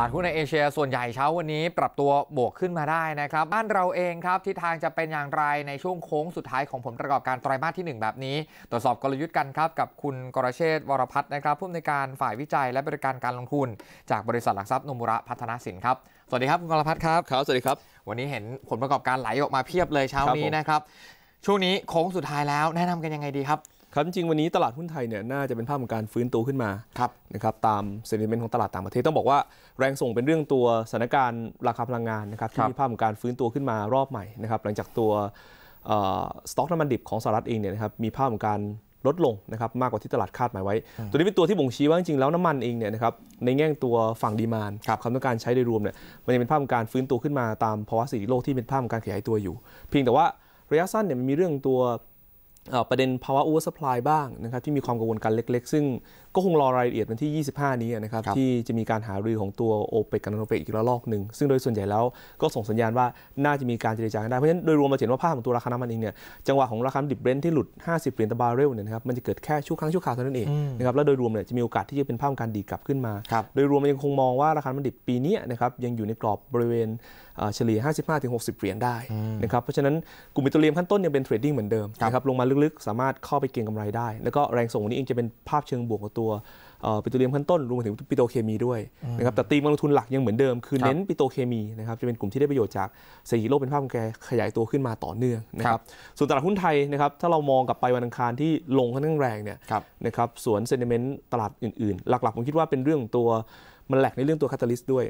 ลาดหุ้นในเอเชียส่วนใหญ่เช้าวันนี้ปรับตัวบวกขึ้นมาได้นะครับ บ้านเราเองครับทิศทางจะเป็นอย่างไรในช่วงโค้งสุดท้ายของผลประกอบการไตรมาสที่ 1 แบบนี้ ตรวจสอบกลยุทธ์กันครับ กับคุณกรเชษวรพัฒน์นะครับผู้อำนวยการฝ่ายวิจัยและบริการการลงทุนจากบริษัทหลักทรัพย์นมุระพัฒนาสินครับ สวัสดีครับคุณกรพัฒน์ครับครับสวัสดีครับ วันนี้เห็นผลประกอบการไหลออกมาเพียบเลยเช้านี้นะครับช่วงนี้โค้งสุดท้ายแล้วแนะนำกันยังไงดีครับครับจริงวันนี้ตลาดหุ้นไทยเนี่ยน่าจะเป็นภาพของการฟื้นตัวขึ้นมาครับนะครับตามเซนิเมนต์ของตลาดต่างประเทศต้องบอกว่าแรงส่งเป็นเรื่องตัวสถานการณ์ราคาพลังงานนะครับที่มีภาพของการฟื้นตัวขึ้นมารอบใหม่นะครับหลังจากตัวสต็อกน้ำมันดิบของสหรัฐเองเนี่ยนะครับมีภาพของการลดลงนะครับมากกว่าที่ตลาดคาดหมายไว้ตัวนี้เป็นตัวที่บ่งชี้ว่าจริงๆแล้วน้ำมันเองเนี่ยนะครับในแง่ตัวฝั่งดีมานความต้องการใช้โดยรวมเนี่ยมันยังเป็นภาพของการฟื้นตัวขึ้นมาตามภาวะเศรษฐกิจโลกที่เป็นภาพของการขยายตัวอยู่ เพียงแต่ว่าระยะสั้นเนี่ยมันมีเรื่องตัวประเด็นภาวะ oversupply บ้างนะครับที่มีความกังวลกันเล็กๆ ซึ่งก็คงรอรายละเอียดวันที่25 นี้นะครับรบที่จะมีการหารือของตัวโอเปกกับนโอเปกอีกระลอกหนึ่ง ซึ่งโดยส่วนใหญ่แล้วก็ส่งสัญญาณว่าน่าจะมีการเจรจากันได้ เพราะฉะนั้นโดยรวมมาเห็นว่าภาพของตัวราคาน้ำมันเองเนี่ยจังหวะของราคาดิบเบรนท์ที่หลุด 50เหรียญต่อบาร์เรลเนี่ยนะครับมันจะเกิดแค่ชั่วครั้งชั่วคราวเท่านั้นเองนะครับแล้วโดยรวมเนี่ยจะมีโอกาสที่จะเป็นภาพการดีกลับขึ้นมา โดยรวมมันยังคงมองว่าราคาน้ำมันดิบปีนี้นะครับยังอยู่ในกรอบบริเวณเฉลี่ย55-60เหรียญได้นะครับเพราะฉะนั้นกลุ่มปิโตรเลียมขั้นต้นยังเป็นเทรดดิ้งเหมือนเดิมนะครับลงมาลึกๆ สามารถเข้าไปเก็งกำไรได้ แล้วก็แรงส่งนี้เองจะเป็นภาพเชิงบวกกับตัวตัวปิโตรเลียมขั้นต้นรวมถึงปิโตเคมีด้วยนะครับแต่ตีมการลงทุนหลักยังเหมือนเดิม คือเน้นปิโตเคมีนะครับจะเป็นกลุ่มที่ได้ประโยชน์จากเศรษฐกิจโลกเป็นภาพแก ขยายตัวขึ้นมาต่อเนื่องนะครับส่วนตลาดหุ้นไทยนะครับถ้าเรามองกลับไปวันอังคารที่ลงค่อนข้างแรงเนี่ยนะครับส่วนเซนเมนต์ตลาดอื่นๆ หลักๆผมคิดว่าเป็นเรื่องตัวมันแหลกในเรื่องตัวคาตาลิสต์ด้วย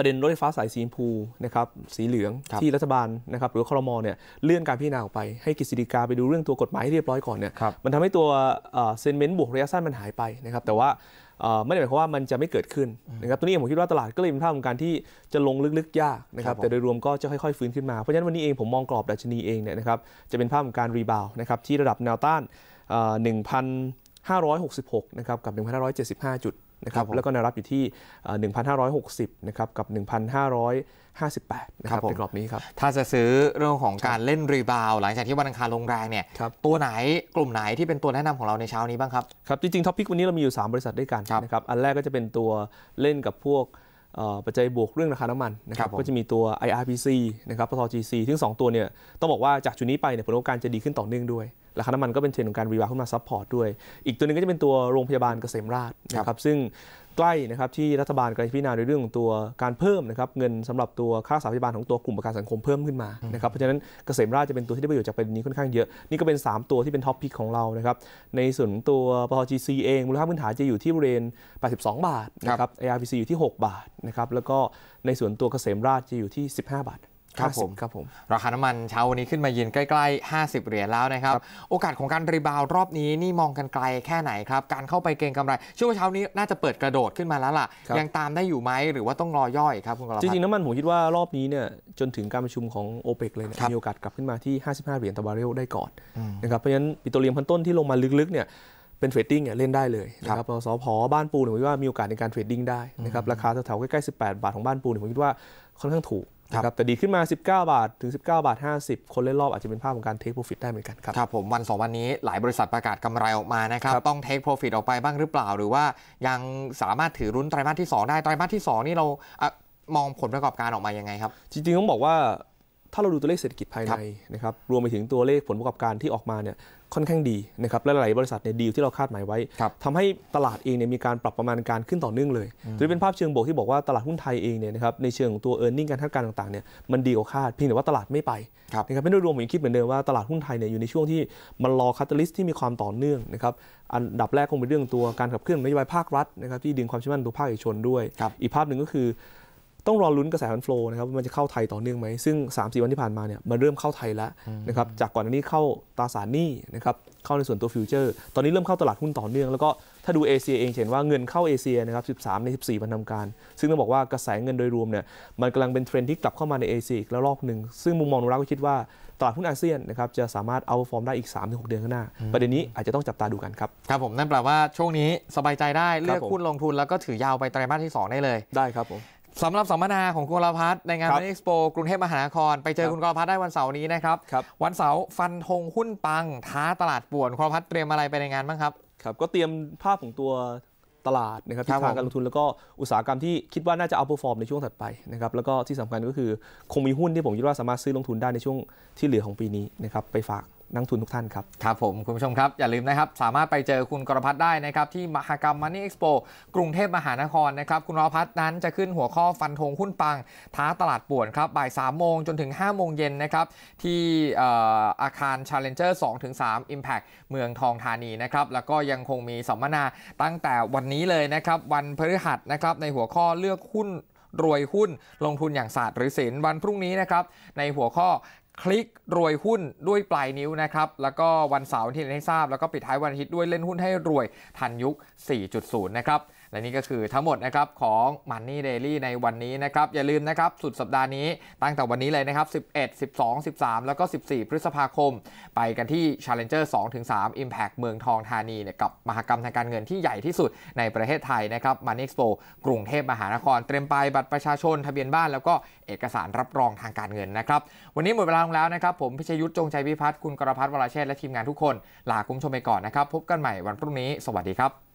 ประเด็นรถไฟฟ้าสายสีชมพูนะครับสีเหลืองที่รัฐบาลนะครับหรือครมเนี่ยเลื่อนการพิจารณาออกไปให้กฤษฎีกาไปดูเรื่องตัวกฎหมาย ให้เรียบร้อยก่อนเนี่ยมันทำให้ตัวเซนเมนต์บวกระยะสั้นมันหายไปนะครับแต่ว่าไม่ได้หมายความว่ามันจะไม่เกิดขึ้นนะครับตัวนี้ผมคิดว่าตลาดก็เลยเป็นภาพของการที่จะลงลึกๆยากนะครับแต่โดยรวมก็จะค่อยๆฟื้นขึ้นมาเพราะฉะนั้นวันนี้เองผมมองกรอบดัชนีเองเนี่ยนะครับจะเป็นภาพของการรีบาวนะครับที่ระดับแนวต้าน 1,566 นะครับกับ1,575จุดนะครับแล้วก็แนวรับอยู่ที่ 1,560 นะครับ กับ 1,558 นะครับ ในกรอบนี้ครับ ถ้าจะซื้อเรื่องของการเล่นรีบาวหลังจากที่วันอังคารลงแรงเนี่ย ตัวไหนกลุ่มไหนที่เป็นตัวแนะนำของเราในเช้านี้บ้างครับ ครับ จริง ๆ ท็อปพิกวันนี้เรามีอยู่ 3 บริษัทด้วยกันนะครับ อันแรกก็จะเป็นตัวเล่นกับพวกปัจจัยบวกเรื่องราคาน้ำมันนะครับ ก็จะมีตัว IRPC นะครับปตท g c ซึ่ง2 ตัวเนี่ยต้องบอกว่าจากจุดนี้ไปเนี่ยผลประกอบการจะดีขึ้นต่อเนื่องด้วยราคาน้ำมันก็เป็นเทรนด์ของการรีวาขึ้นมาซับพอร์ตด้วย อีกตัวนึงก็จะเป็นตัวโรงพยาบาลเกษมราชนะครับ ซึ่งใกล้นะครับที่รัฐบาลกำลังพิจารณาในเรื่องของตัวการเพิ่มนะครับเงินสำหรับตัวค่าสาธยาบาลของตัวกลุ่มประกันสังคมเพิ่มขึ้นมา นะครับ เพราะฉะนั้นเกษมราชจะเป็นตัวที่ได้ประโยชน์จากประเด็นนี้ค่อนข้างเยอะ นี่ก็เป็น 3 ตัวที่เป็นท็อปพิกของเรานะครับ ในส่วนตัวปทซีเองมูลค่าพื้นฐานจะอยู่ที่บริเวณ82 บาทนะครับ ARPC อยู่ที่ 6 บาทนะครับ แล้วก็ในส่วนตัวเกษมราชจะอยู่ที่ 15 บาทครับผมครับผมราคาน้ำมันเช้าวันนี้ขึ้นมาเย็นใกล้ๆ 50 เหรียญแล้วนะครับ โอกาสของการรีบาวรอบนี้นี่มองกันไกลแค่ไหนครับ การเข้าไปเก็งกำไร ช่วงเช้านี้น่าจะเปิดกระโดดขึ้นมาแล้วล่ะ ยังตามได้อยู่ไหมหรือว่าต้องรอย่อยครับคุณกรจริงๆ น้ำมันผมคิดว่ารอบนี้เนี่ยจนถึงการประชุมของโอเปกเลยยมีโอกาสกลับขึ้นมาที่55เหรียญต่อบาร์เรลได้ก่อนนะครับเพราะฉะนั้นปิโตรเลียมพันต้นที่ลงมาลึกๆเนี่ยเป็นเทรดดิ้งเนี่ยเล่นได้เลยนะครับสพบ้านปูนผมคิดว่ามีโอกาสในการเทรดดิ้งได้นะครับราคาแถวๆใกล้ๆ18 บาทของบ้านปูนผมคิดว่า ค่อนข้างถูกนะครับแต่ดีขึ้นมา 19 บาทถึง 19บาท 50 คนเล่นรอบ อาจจะเป็นภาพของการเทคโปรฟิตได้เหมือนกันครับครับผมวัน 2 วันนี้ หลายบริษัทประกาศกำไรออกมานะครับรบต้องเทคโปรฟิตออกไปบ้างหรือเปล่า หรือว่ายังสามารถถือรุ่นไตรมาสที่ 2 ได้ไตรมาสที่ 2 นี่เรามองผลประกอบการออกมายังไงครับจริงๆต้องบอกว่าถ้าเราดูตัวเลขเศรษฐกิจภายในนะครับรวมไปถึงตัวเลขผลประกอบการที่ออกมาเนี่ยค่อนข้างดีนะครับและหลายบริษัทเนี่ยดีที่เราคาดหมายไว้ทำให้ตลาดเองเนี่ยมีการปรับประมาณการขึ้นต่อเนื่องเลยถือเป็นภาพเชิงบวกที่บอกว่าตลาดหุ้นไทยเองเนี่ยนะครับในเชิงของตัวเออร์เน็งการคาดการณ์ต่างๆเนี่ยมันดีกว่าคาด เพียงแต่ว่าตลาดไม่ไปนะครับไม่โดยรวมามคิดเหมือนเดิมว่าตลาดหุ้นไทยเนี่ยอยู่ในช่วงที่มันรอคัตเอร์ลิสที่มีความต่อเนื่องนะครับอันดับแรกคงเป็นเรื่องตัวการขับเคลื่อนนโยบายภาครัฐนะครับ ที่ดึงความเชื่อมั่นตัวภาคเอกชนด้วย อีกภาพหนึ่งก็คือต้องรอลุ้นกระแสฟันโฟนะครับว่ามันจะเข้าไทยต่อเนื่องไหม ซึ่ง3าวันที่ผ่านมาเนี่ยมันเริ่มเข้าไทยแล้วนะครับจากก่อนหน้านี้เข้าตราสารหนี้นะครับเข้าในส่วนตัวฟิวเจอร์ตอนนี้เริ่มเข้าตลาดหุ้นต่อเนื่องแล้วก็ถ้าดูเอเชียเองเห็นว่าเงินเข้าเอเชียนะครับ13ใน14วันทำการ ซึ่งต้องบอกว่ากระแสเงินโดยรวมเนี่ยมันกำลังเป็นเทรนที่กลับเข้ามาในเอเชียอีกแล้วรอบหนึ่งซึ่งมุมมองนุรากก็คิดว่าตลาดหุ้นอาเซียนนะครับจะสามารถเอาฟอร์มได้อีก3-6 เดือนข้างหน้า ประเด็นนี้อาจจะต้องจับตาดูกันครับครับผมนั่นแปลว่าช่วงนี้สบายใจได้เลือกหุ้นลงทุนแล้วก็ถือยาวไปไตรมาสที่ 2 ได้เลยได้ครับผมสำหรับสัมมนาของคุณกลพัฒน์ในงานมินเอ็กซ์โปกรุงเทพมหานครไปเจอคุณกลพัฒน์ได้วันเสาร์นี้นะครับวันเสาร์ฟันธงหุ้นปัง ท้าตลาดป่วนกลพัฒน์เตรียมอะไรไปในงานบ้างครับครับก็เตรียมภาพของตัวตลาดนะครับทิศทางการลงทุน แล้วก็อุตสาหกรรมที่คิดว่าน่าจะเอาผปรฟอร์ม ในช่วงถัดไปนะครับแล้วก็ที่สำคัญก็คือคงมีหุ้นที่ผมคิดว่าสามารถซื้อลงทุนได้ในช่วงที่เหลือของปีนี้นะครับไปฝากนักทุนทุกท่านครับ ครับผม คุณผู้ชมครับ อย่าลืมนะครับ สามารถไปเจอคุณกรพัฒได้นะครับ ที่มหกรรมมันนี่เอ็กซ์โปกรุงเทพมหานครนะครับ คุณกรพัฒนั้นจะขึ้นหัวข้อฟันธงหุ้นปังท้าตลาดป่วนครับบ่าย 3 โมงจนถึง 5 โมงเย็นนะครับ ที่อาคาร Challenger 2-3 Impact เมืองทองธานีนะครับแล้วก็ยังคงมีสัมมนา ตั้งแต่วันนี้เลยนะครับวันพฤหัสนะครับในหัวข้อเลือกหุ้นรวยหุ้นลงทุนอย่างศาสตร์ หรือศิลป์วันพรุ่งนี้นะครับในหัวข้อคลิกรวยหุ้นด้วยปลายนิ้วนะครับ แล้วก็วันเสาร์ที่เรียนให้ทราบ แล้วก็ปิดท้ายวันอาทิตย์ด้วยเล่นหุ้นให้รวย ทันยุค 4.0 นะครับและนี่ก็คือทั้งหมดนะครับของ Money Daily ในวันนี้นะครับอย่าลืมนะครับ สุดสัปดาห์นี้ตั้งแต่วันนี้เลยนะครับ11 12 13 แล้วก็ 14 พฤษภาคม ไปกันที่ Challenger 2-3 Impact เมืองทองธานีเนี่ยกับมหกรรมทางการเงินที่ใหญ่ที่สุดในประเทศไทยนะครับ Money Expo กรุงเทพมหานคร เตรียมไปบัตรประชาชนทะเบียนบ้านแล้วก็เอกสารรับรองทางการเงินนะครับวันนี้หมดเวลาลงแล้วนะครับผมพิชยุทธ์จงใจพิพัฒน์คุณกรพัฒน์วราเชษและทีมงานทุกคนลาคุณผู้ชมไปก่อนนะครับพบกันใหม่วันพรุ่งนี้ สวัสดีครับ